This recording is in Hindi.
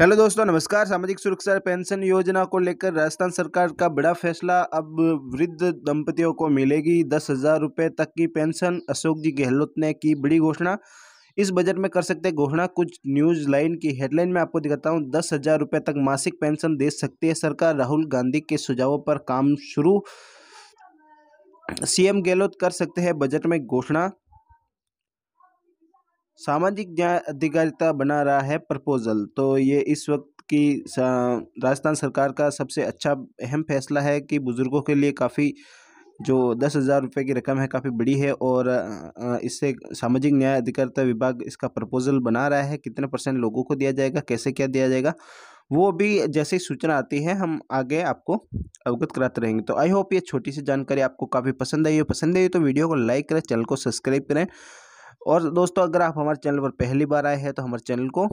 हेलो दोस्तों नमस्कार सामाजिक सुरक्षा पेंशन योजना को लेकर राजस्थान सरकार का बड़ा फैसला अब वृद्ध दंपतियों को मिलेगी दस हजार रुपये तक की पेंशन अशोक जी गहलोत ने की बड़ी घोषणा इस बजट में कर सकते घोषणा कुछ न्यूज लाइन की हेडलाइन में आपको दिखाता हूँ दस हजार रुपये तक मासिक पेंशन दे सकती है सरकार राहुल गांधी के सुझावों पर काम शुरू सीएम गहलोत कर सकते हैं बजट में घोषणा सामाजिक न्याय अधिकारिता बना रहा है प्रपोजल तो ये इस वक्त की राजस्थान सरकार का सबसे अच्छा अहम फैसला है कि बुज़ुर्गों के लिए काफ़ी जो दस हज़ार रुपये की रकम है काफ़ी बड़ी है और इससे सामाजिक न्याय अधिकारिता विभाग इसका प्रपोजल बना रहा है कितने परसेंट लोगों को दिया जाएगा कैसे क्या दिया जाएगा वो भी जैसे ही सूचना आती है हम आगे आपको अवगत कराते रहेंगे तो आई होप ये छोटी सी जानकारी आपको काफ़ी पसंद आई हो पसंद आई तो वीडियो को लाइक करें चैनल को सब्सक्राइब करें और दोस्तों अगर आप हमारे चैनल पर पहली बार आए हैं तो हमारे चैनल को